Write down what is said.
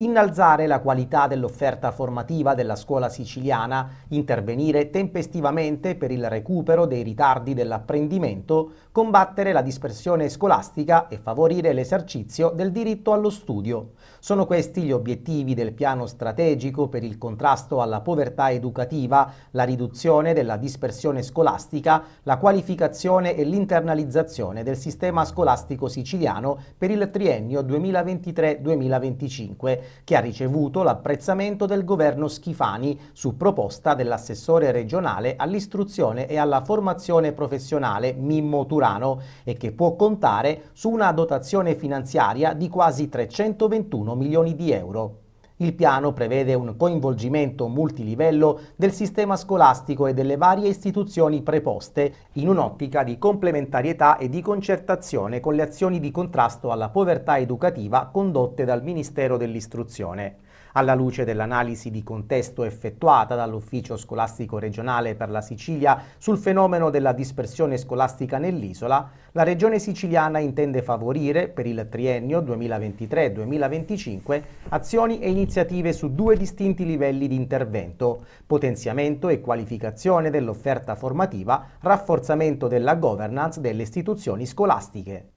innalzare la qualità dell'offerta formativa della scuola siciliana, intervenire tempestivamente per il recupero dei ritardi dell'apprendimento, combattere la dispersione scolastica e favorire l'esercizio del diritto allo studio. Sono questi gli obiettivi del piano strategico per il contrasto alla povertà educativa, la riduzione della dispersione scolastica, la qualificazione e l'internalizzazione del sistema scolastico siciliano per il triennio 2023-2025 che ha ricevuto l'apprezzamento del governo Schifani su proposta dell'assessore regionale all'istruzione e alla formazione professionale Mimmo Turano e che può contare su una dotazione finanziaria di quasi 321 milioni di euro. Il piano prevede un coinvolgimento multilivello del sistema scolastico e delle varie istituzioni preposte in un'ottica di complementarietà e di concertazione con le azioni di contrasto alla povertà educativa condotte dal Ministero dell'Istruzione. Alla luce dell'analisi di contesto effettuata dall'Ufficio scolastico regionale per la Sicilia sul fenomeno della dispersione scolastica nell'isola, la Regione siciliana intende favorire per il triennio 2023-2025 azioni e iniziative iniziative su due distinti livelli di intervento, potenziamento e qualificazione dell'offerta formativa, rafforzamento della governance delle istituzioni scolastiche.